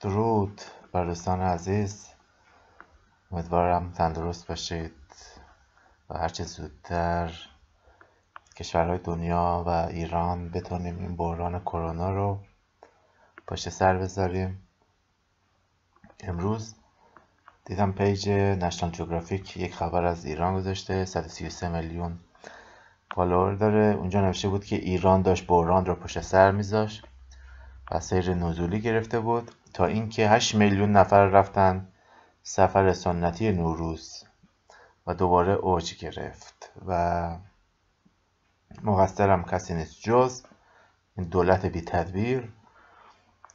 درود بر دوستان عزیز امیدوارم تندرست باشید و هرچه زودتر کشورهای دنیا و ایران بتونیم این بحران کرونا رو پشت سر بذاریم امروز دیدم پیج نشنال جوگرافیک یک خبر از ایران گذاشته 133 میلیون فالوور داره اونجا نوشته بود که ایران داشت بحران رو پشت سر میذاشت سیر نزولی گرفته بود تا اینکه 8 میلیون نفر رفتن سفر سنتی نوروز و دوباره اوج گرفت و مقصرم کسی نیست جز این دولت بی تدبیر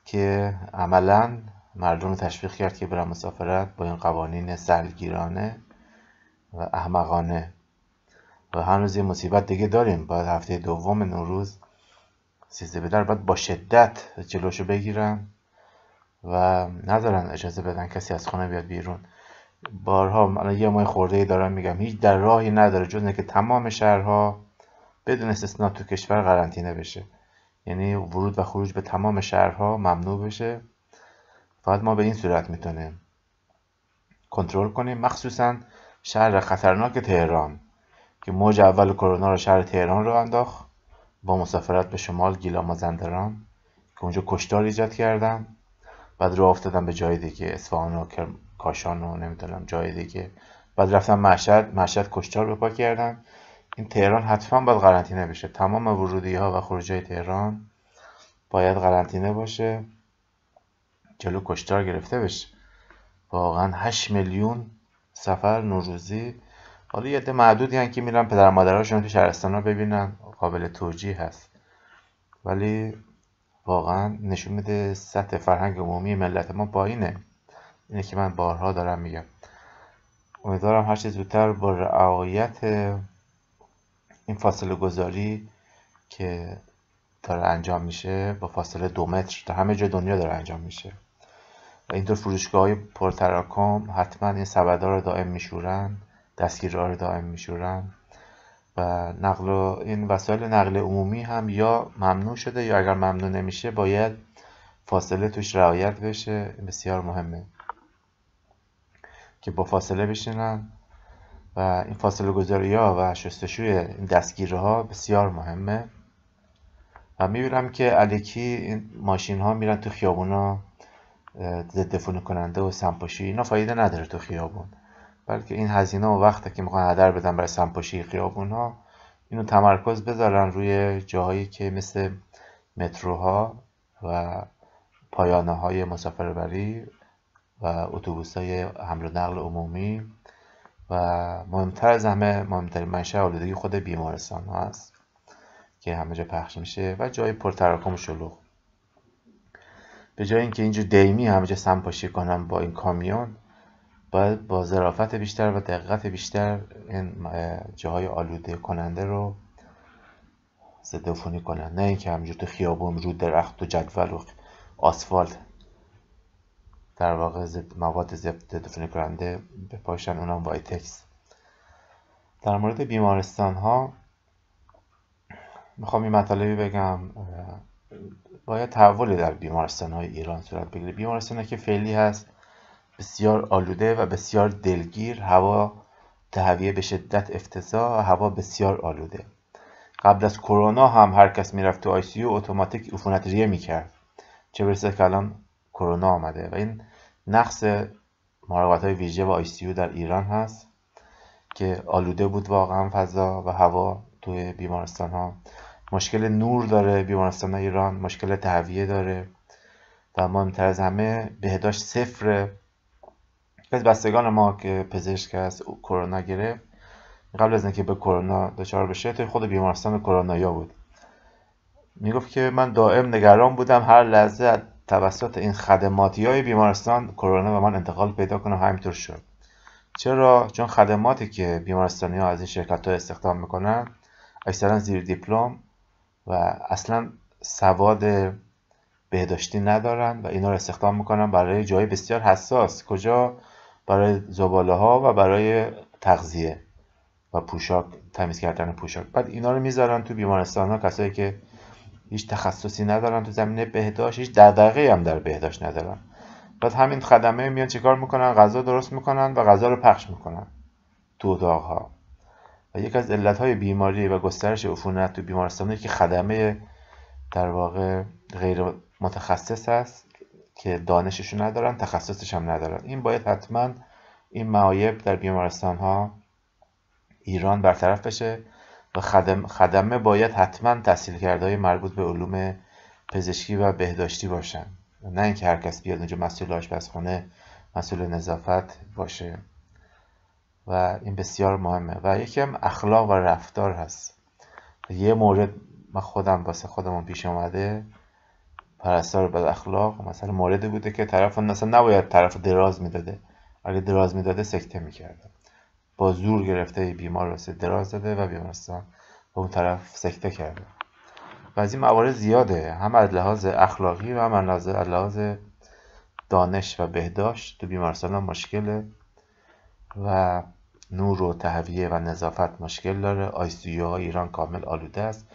که عملا مردم رو تشویق کرد که برن مسافرت با این قوانین سلگیرانه و احمقانه و هنوز یه مصیبت دیگه داریم بعد هفته دوم نوروز سیزده باید با شدت جلوشو بگیرن و ندارن اجازه بدن کسی از خانه بیاد بیرون بارها من یه ماه خورده دارم میگم هیچ در راهی نداره جز که تمام شهرها بدون استثنا تو کشور قرنطینه بشه یعنی ورود و خروج به تمام شهرها ممنوع بشه فقط ما به این صورت میتونیم کنترل کنیم مخصوصا شهر خطرناک تهران که موج اول کرونا رو شهر تهران رو انداخت با مسافرت به شمال گیلا مازندران که اونجا کشتار ایجاد کردم بعد رو افتادم به جای دیگه اصفهان و کاشان و نمیدونم جای دیگه بعد رفتم مشهد مشهد کشتار بپا کردم این تهران حتما باید قرنطینه بشه تمام ورودی ها و خروج های تهران باید قرنطینه باشه جلو کشتار گرفته بشه واقعا 8 میلیون سفر نوروزی حالا یه عده معدودی هن که میرن پدر مادرهاشون تو شهرستان رو ببینن قابل توجیه هست ولی واقعا نشون میده سطح فرهنگ عمومی ملت ما پایینه اینه که من بارها دارم میگم امیدوارم هرچه زودتر با رعایت این فاصله گذاری که داره انجام میشه با فاصله دو متر در همه جای دنیا داره انجام میشه و اینطور فروشگاه های پرتراکم حتما این سبدها رو دائم میشورن دستگیرها آره رو دائم میشورن و نقل و این وسایل نقل عمومی هم یا ممنوع شده یا اگر ممنوع نمیشه باید فاصله توش رعایت بشه بسیار مهمه که با فاصله بشینن و این فاصله گذاری ها و شستشوی این دستگیره ها بسیار مهمه و میبینم که علیکی این ماشین ها میرن تو خیابون ها ضد کننده و سمپاشی اینا فایده نداره تو خیابون بلکه این هزینه و وقتی که میخوان هدر بدن برای سمپاشی خیابون ها اینو تمرکز بذارن روی جاهایی که مثل متروها و پایانه های مسافربری و اتوبوس های حمل و نقل عمومی و مهمتر از همه مهمترین منشه آلودگی خود بیمارستان هست که همه جا پخش میشه و جای پرتراکم شلوغ به جای اینکه اینجور دیمی همه جا سمپاشی کنن با این کامیون باید با ظرافت بیشتر و دقت بیشتر این جاهای آلوده کننده رو عفونی کنن نه اینکه همجور تو خیابون رو درخت و جدول و آسفالت در واقع مواد مواد عفونی کننده بپاشن اونم تکس در مورد بیمارستان ها میخوام این مطالبی بگم باید تحولی در بیمارستان های ایران صورت بگیره بیمارستان که فعلی هست بسیار آلوده و بسیار دلگیر هوا تهویه به شدت افتضاح هوا بسیار آلوده قبل از کرونا هم هر کس میرفت تو آیسیو اتوماتیک عفونت ریه میکرد چه برسه که الان کرونا آمده و این نقص مراقبت های ویژه و آیسیو در ایران هست که آلوده بود واقعا فضا و هوا توی بیمارستان ها مشکل نور داره بیمارستان ایران مشکل تهویه داره و مهمتر از همه بهداشت صفره از بستگان ما که پزشک است کرونا گرفت قبل از اینکه به کرونا دچار بشه توی خود بیمارستان کرونایا بود میگفت که من دائم نگران بودم هر لحظه توسط این خدماتی های بیمارستان کرونا به من انتقال پیدا کنه همینطور شد چرا چون خدماتی که بیمارستانی ها از این شرکت ها استخدام میکنن اکثرا زیر دیپلم و اصلا سواد بهداشتی ندارن و اینا رو استخدام میکنن برای جای بسیار حساس کجا برای زباله ها و برای تغذیه و پوشاک تمیز کردن پوشاک بعد اینا رو میذارن تو بیمارستان ها کسایی که هیچ تخصصی ندارن تو زمینه بهداشت هیچ دغدغه هم در بهداشت ندارن بعد همین خدمه میان چیکار میکنن غذا درست میکنن و غذا رو پخش میکنن تو اتاق ها و یک از علت های بیماری و گسترش عفونت تو بیمارستان که خدمه در واقع غیر متخصص است که رو ندارن تخصصش هم ندارن این باید حتما این معایب در بیمارستان ها ایران برطرف بشه و خدم خدمه باید حتما تحصیل کرده های مربوط به علوم پزشکی و بهداشتی باشن نه اینکه هر کس بیاد اونجا مسئول آشپزخونه مسئول نظافت باشه و این بسیار مهمه و یکی هم اخلاق و رفتار هست یه مورد من خودم واسه خودمون پیش اومده پرستار بد اخلاق مثلا مورد بوده که طرف مثلا نباید طرف دراز میداده اگه دراز میداده سکته میکرده با زور گرفته بیمار رو دراز داده و بیمارستان به اون طرف سکته کرده و از این موارد زیاده هم از لحاظ اخلاقی و هم از لحاظ دانش و بهداشت تو بیمارستان مشکله و نور و تهویه و نظافت مشکل داره آیسیو ایران کامل آلوده است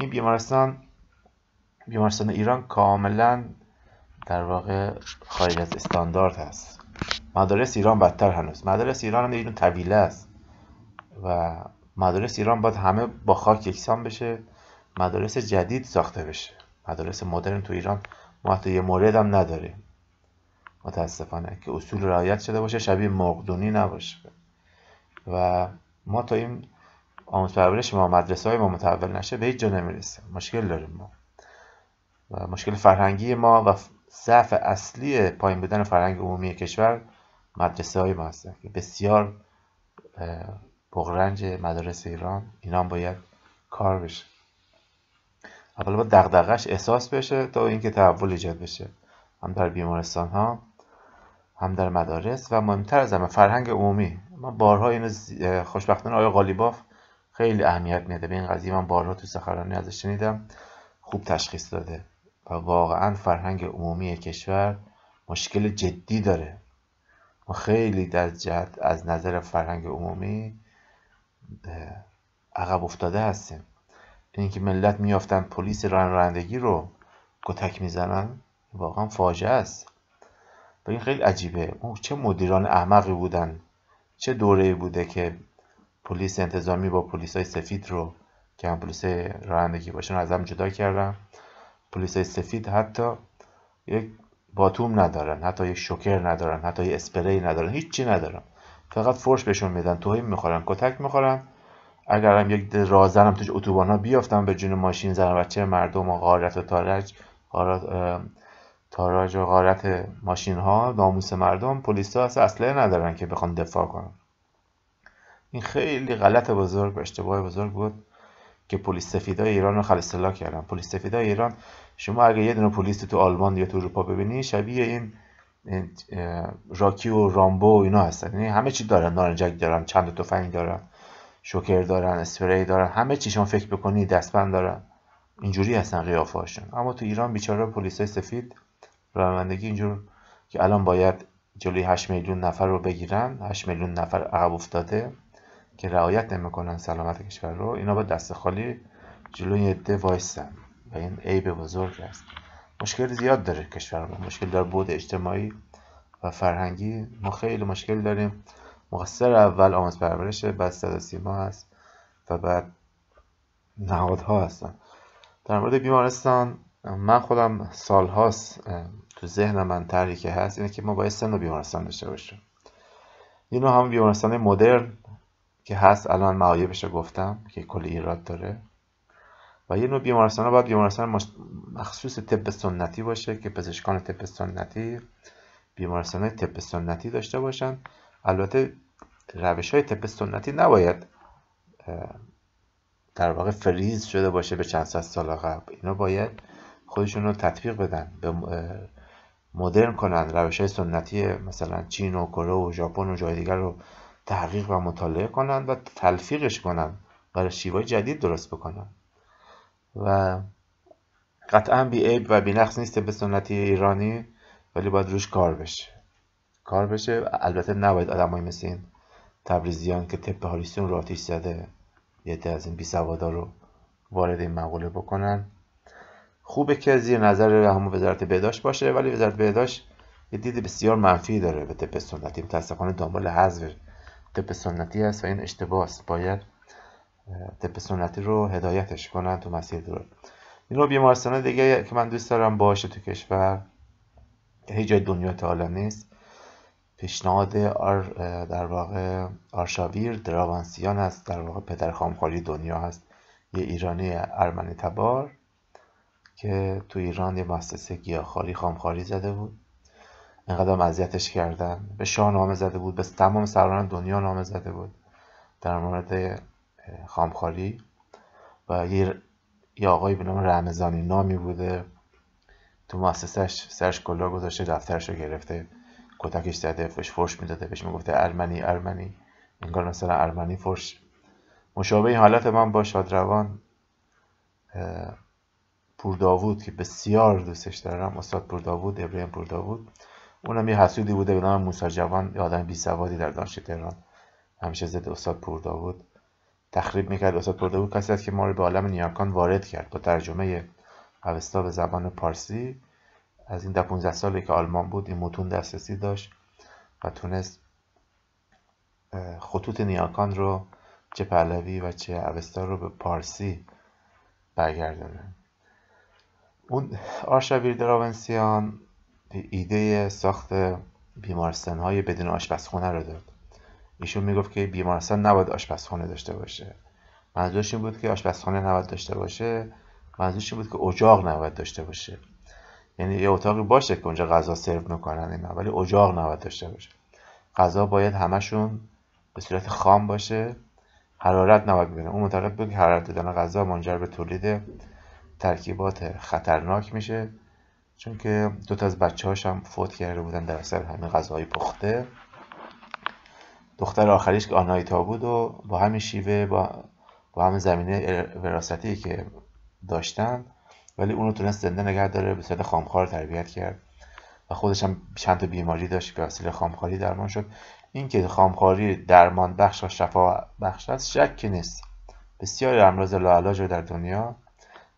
این بیمارستان بیمارستان ایران کاملا در واقع خارج از استاندارد هست مدارس ایران بدتر هنوز مدارس ایران هم ایران طویله است و مدارس ایران باید همه با خاک یکسان بشه مدارس جدید ساخته بشه مدارس مدرن تو ایران ما حتی یه مورد هم نداره متاسفانه که اصول رعایت شده باشه شبیه مقدونی نباشه و ما تا این آموز پرورش ما مدرسه های ما متحول نشه به هیچ جا مشکل داریم ما مشکل فرهنگی ما و ضعف اصلی پایین بودن فرهنگ عمومی کشور مدرسه های ما هستن که بسیار بغرنج مدارس ایران اینا باید کار بشه اول با دغدغش احساس بشه تا اینکه تحول ایجاد بشه هم در بیمارستان ها هم در مدارس و مهمتر از همه فرهنگ عمومی ما بارها اینو خوشبختانه آقای خیلی اهمیت میده به این قضیه من بارها تو سخنرانی ازش شنیدم خوب تشخیص داده و واقعا فرهنگ عمومی کشور مشکل جدی داره ما خیلی در جهت از نظر فرهنگ عمومی عقب افتاده هستیم اینکه ملت میافتن پلیس رانندگی رو کتک میزنن واقعا فاجعه است و این خیلی عجیبه او چه مدیران احمقی بودن چه دوره بوده که پلیس انتظامی با پلیس های سفید رو که هم پلیس رانندگی باشن از هم جدا کردن پلیس های سفید حتی یک باتوم ندارن حتی یک شوکر ندارن حتی یک اسپری ندارن هیچی ندارن فقط فرش بهشون میدن توهین میخورن کتک میخورن اگر هم یک رازن هم توش اتوبان ها بیافتن به جون ماشین زن بچه مردم و غارت و تارج غارت تاراج و غارت ماشین ها ناموس مردم پلیس ها اسلحه ندارن که بخوان دفاع کنن این خیلی غلط بزرگ و اشتباه بزرگ بود که پلیس سفیدای ایران رو خلسلا کردن پلیس سفیدای ایران شما اگه یه دونه پلیس تو آلمان یا تو اروپا ببینی شبیه این راکی و رامبو و اینا هستن یعنی همه چی دارن نارنجک دارن چند تفنگ دارن شوکر دارن اسپری دارن همه چی شما فکر بکنی دستبند دارن اینجوری هستن قیافه‌هاشون اما تو ایران بیچاره پلیس سفید رانندگی اینجور که الان باید جلوی 8 میلیون نفر رو بگیرن 8 میلیون نفر عقب افتاده که رعایت نمیکنن سلامت کشور رو اینا با دست خالی جلوی عده وایستن و این عیب بزرگ است مشکل زیاد داره کشور ما مشکل در بود اجتماعی و فرهنگی ما خیلی مشکل داریم مقصر اول آموز پرورشه بعد صدا سیما هست و بعد نهادها هستن در مورد بیمارستان من خودم سالهاست تو ذهن من طرحی هست اینه که ما باید سن بیمارستان داشته باشیم اینو هم بیمارستان مدرن که هست الان معایبش رو گفتم که کل ایراد داره و یه نوع بیمارستان باید بیمارستان مخصوص طب سنتی باشه که پزشکان طب سنتی بیمارستان طب سنتی داشته باشن البته روش های طب سنتی نباید در واقع فریز شده باشه به چند سال قبل اینا باید خودشون رو تطبیق بدن به مدرن کنن روش های سنتی مثلا چین و کره و ژاپن و جای دیگر رو تحقیق و مطالعه کنند و تلفیقش کنند و شیوه جدید درست بکنن و قطعا بی و بی نقص نیست به سنتی ایرانی ولی باید روش کار بشه کار بشه البته نباید آدمای مثل تبریزیان که تپه هاریسون رو آتیش زده یه از این بی رو وارد این مقوله بکنن خوبه که زیر نظر همون وزارت بهداشت باشه ولی وزارت بهداشت یه دید بسیار منفی داره به تپه سنتی متاسفانه دنبال حذف طب سنتی است و این اشتباه است باید طب سنتی رو هدایتش کنن تو مسیر درست این رو بیمارستان دیگه که من دوست دارم باشه تو کشور هیچ جای دنیا تا حالا نیست پیشنهاد آر در واقع آرشاویر دراوانسیان است در واقع پدر خامخالی دنیا هست یه ایرانی ارمنی تبار که تو ایران یه مؤسسه گیاهخواری خامخواری زده بود انقدر اذیتش کردن به شاه نامه زده بود به تمام سران دنیا نامه زده بود در مورد خامخالی و یه, یه آقایی به نام رمزانی نامی بوده تو مؤسسش سرش کلا گذاشته دفترش رو گرفته کتکش زده فش فرش میداده بهش میگفته ارمنی ارمنی انگار مثلا ارمنی فرش مشابه این حالت من با شادروان پرداوود که بسیار دوستش دارم استاد پرداوود ابراهیم پرداوود اونم یه حسودی بوده به نام موسی جوان یه آدم بی سوادی در دانشگاه تهران همیشه زد استاد پور داوود تخریب میکرد استاد پور داوود کسی که ما رو به عالم نیاکان وارد کرد با ترجمه اوستا به زبان پارسی از این ده 15 سالی که آلمان بود این متون دسترسی داشت و تونست خطوط نیاکان رو چه پهلوی و چه اوستا رو به پارسی برگردانه اون آرشاویر دراونسیان ایده ساخت بیمارستان های بدون آشپزخونه رو داد ایشون میگفت که بیمارستان نباید آشپزخونه داشته باشه منظورش این بود که آشپزخانه نباید داشته باشه منظورش این بود که اجاق نباید داشته باشه یعنی یه اتاقی باشه که اونجا غذا سرو میکنن اینا ولی اجاق نباید داشته باشه غذا باید همشون به صورت خام باشه حرارت نباید ببینه اون معتقد بود که حرارت دادن غذا منجر به تولید ترکیبات خطرناک میشه چونکه که دوتا از بچه هم فوت کرده بودن در اثر همین غذاهای پخته دختر آخریش که آنایتا بود و با همین شیوه با, با همین زمینه وراستی که داشتن ولی اونو تونست زنده نگه داره به صورت خامخوار تربیت کرد و خودش هم چند تا بیماری داشت به وسیله خامخواری درمان شد این که خامخواری درمان بخش و شفا بخش است شک نیست بسیاری امراض لاعلاج رو در دنیا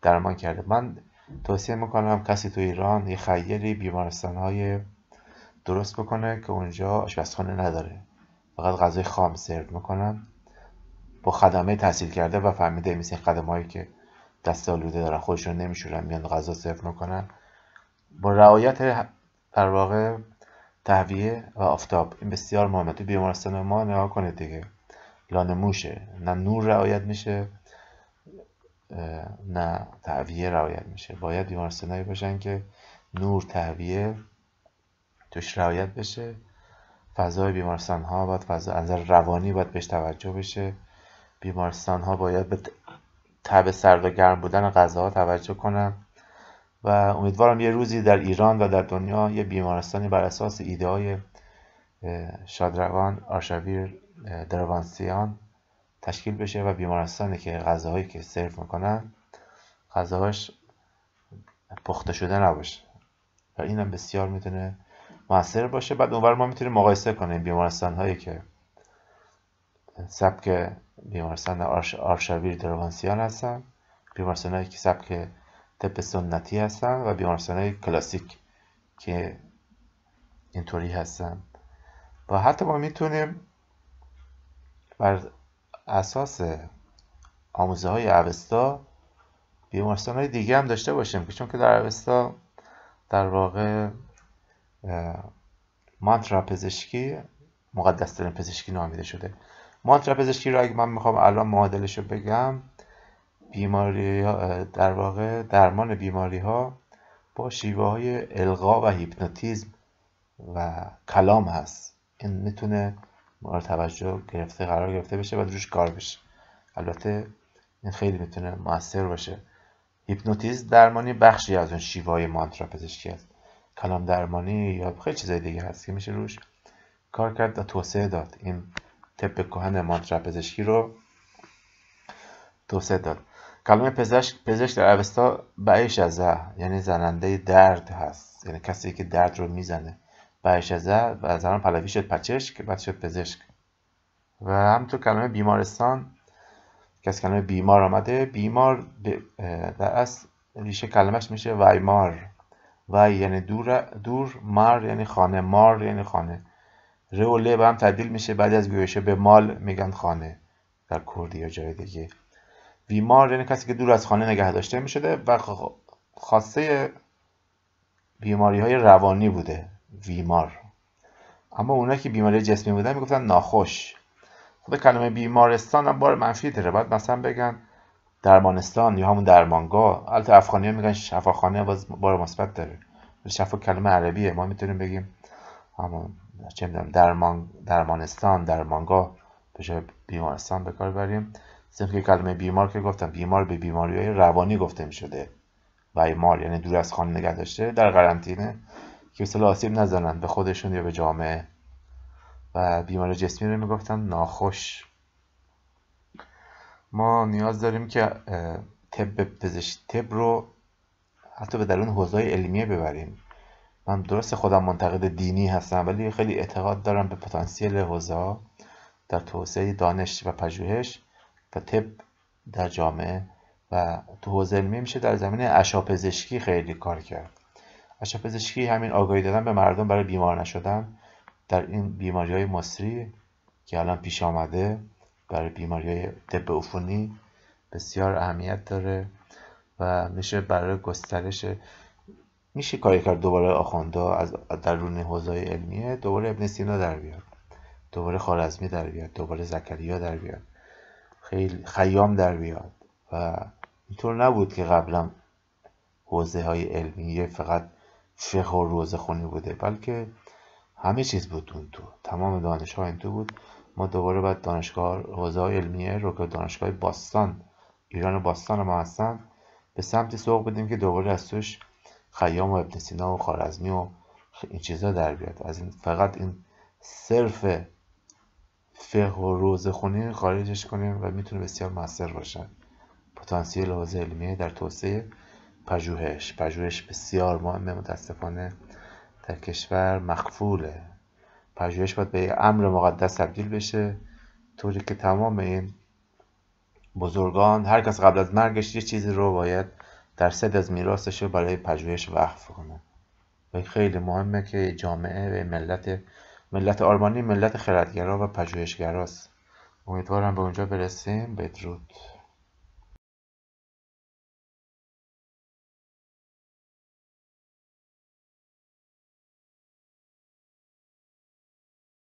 درمان کرده من توصیه میکنم کسی تو ایران یه خیلی بیمارستان های درست بکنه که اونجا آشپزخانه نداره فقط غذای خام سرو میکنن با خدمه تحصیل کرده و فهمیده مثل قدم هایی که دست آلوده دارن خودشون نمیشورن میان غذا سرو میکنن با رعایت در واقع تهویه و آفتاب این بسیار مهمه تو بیمارستان ما نگاه کنید دیگه لانه موشه نه نور رعایت میشه نه تهویه رعایت میشه باید بیمارستانهایی باشن که نور تهویه توش رعایت بشه فضای بیمارستان ها باید فضا نظر روانی باید بهش توجه بشه بیمارستان ها باید به تب سرد و گرم بودن غذا توجه کنن و امیدوارم یه روزی در ایران و در دنیا یه بیمارستانی بر اساس ایده های شادروان آرشاویر دروانسیان تشکیل بشه و بیمارستانی که غذاهایی که سرو میکنن غذاهاش پخته شده نباشه و اینم بسیار میتونه موثر باشه بعد اونور ما میتونیم مقایسه کنیم بیمارستان هایی که سبک بیمارستان آرشاویر دروانسیان هستن بیمارستان هایی که سبک طب سنتی هستن و بیمارستان های کلاسیک که اینطوری هستن و حتی ما میتونیم بر اساس آموزه های اوستا بیمارستان های دیگه هم داشته باشیم که چون که در اوستا در واقع مانترا پزشکی مقدس ترین پزشکی نامیده شده مانترا پزشکی رو اگه من میخوام الان معادلش رو بگم بیماری در واقع درمان بیماری ها با شیوه های القا و هیپنوتیزم و کلام هست این میتونه مورد آره، توجه گرفته قرار گرفته بشه و روش کار بشه البته این خیلی میتونه موثر باشه هیپنوتیز درمانی بخشی از اون شیوه های مانترا پزشکی است کلام درمانی یا خیلی چیزای دیگه هست که میشه روش کار کرد و توسعه داد این طب کهن مانترا پزشکی رو توسعه داد کلمه پزشک پزشک در اوستا بعیش از یعنی زننده درد هست یعنی کسی که درد رو میزنه برشزه و زنان پلوی شد پچشک و شد پزشک و همینطور کلمه بیمارستان کس کلمه بیمار آمده بیمار در اصل ریشه کلمش میشه ویمار و یعنی دور, دور مار یعنی خانه مار یعنی خانه ر و ل به هم تبدیل میشه بعد از گویشه به مال میگن خانه در کردی یا جای دیگه بیمار یعنی کسی که دور از خانه نگه داشته میشده و خاصه بیماری های روانی بوده بیمار اما اونا که بیماری جسمی بودن میگفتن ناخوش خود خب کلمه بیمارستان هم بار منفی داره بعد مثلا بگن درمانستان یا همون درمانگاه البته افغانی میگن شفاخانه باز بار مثبت داره شفا کلمه عربیه ما میتونیم بگیم همون چه میدونم درمان درمانستان درمانگاه به جای بیمارستان به کار بریم زمین که کلمه بیمار که گفتم بیمار به بیماری های روانی گفته می شده و یعنی دور از خانه نگه در قرنطینه که مثل آسیب نزنن به خودشون یا به جامعه و بیمار جسمی رو میگفتن ناخوش ما نیاز داریم که طب پزشکی طب رو حتی به درون حوزه علمیه ببریم من درست خودم منتقد دینی هستم ولی خیلی اعتقاد دارم به پتانسیل حوزه در توسعه دانش و پژوهش و طب در جامعه و تو حوزه علمی میشه در زمینه اشاپزشکی خیلی کار کرد پزشکی همین آگاهی دادن به مردم برای بیمار نشدن در این بیماری های مصری که الان پیش آمده برای بیماری های طب عفونی بسیار اهمیت داره و میشه برای گسترش میشه کاری کرد دوباره آخوندا از در حوزه علمیه دوباره ابن سینا در بیاد دوباره خارزمی در بیاد دوباره زکریا در بیاد خیلی خیام در بیاد و اینطور نبود که قبلا حوزه های علمیه فقط فقه و روزه خونی بوده بلکه همه چیز بود اون تو تمام دانشگاه این تو بود ما دوباره بعد دانشگاه حوزه های علمیه رو که دانشگاه باستان ایران باستان ما هستن به سمت سوق بدیم که دوباره از توش خیام و ابن سینا و خارزمی و این چیزا در بیاد از این فقط این صرف فقه و روز خونی خارجش کنیم و میتونه بسیار موثر باشه پتانسیل حوزه علمیه در توسعه پژوهش پژوهش بسیار مهمه متاسفانه در کشور مخفوله پژوهش باید به امر مقدس تبدیل بشه طوری که تمام این بزرگان هر کس قبل از مرگش یه چیزی رو باید در صد از میراثش رو برای پژوهش وقف کنه و خیلی مهمه که جامعه و ملت ملت آلمانی ملت خردگرا و پژوهشگراست امیدوارم به اونجا برسیم بدرود